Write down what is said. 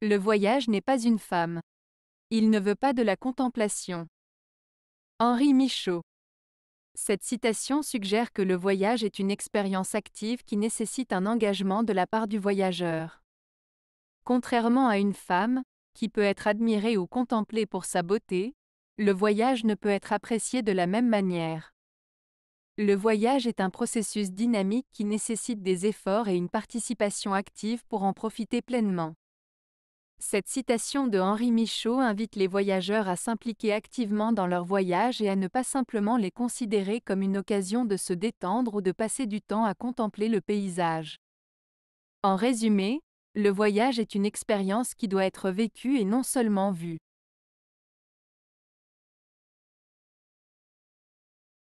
Le voyage n'est pas une femme. Il ne veut pas de la contemplation. Henri Michaud. Cette citation suggère que le voyage est une expérience active qui nécessite un engagement de la part du voyageur. Contrairement à une femme, qui peut être admirée ou contemplée pour sa beauté, le voyage ne peut être apprécié de la même manière. Le voyage est un processus dynamique qui nécessite des efforts et une participation active pour en profiter pleinement. Cette citation de Henri Michaud invite les voyageurs à s'impliquer activement dans leur voyage et à ne pas simplement les considérer comme une occasion de se détendre ou de passer du temps à contempler le paysage. En résumé, le voyage est une expérience qui doit être vécue et non seulement vue.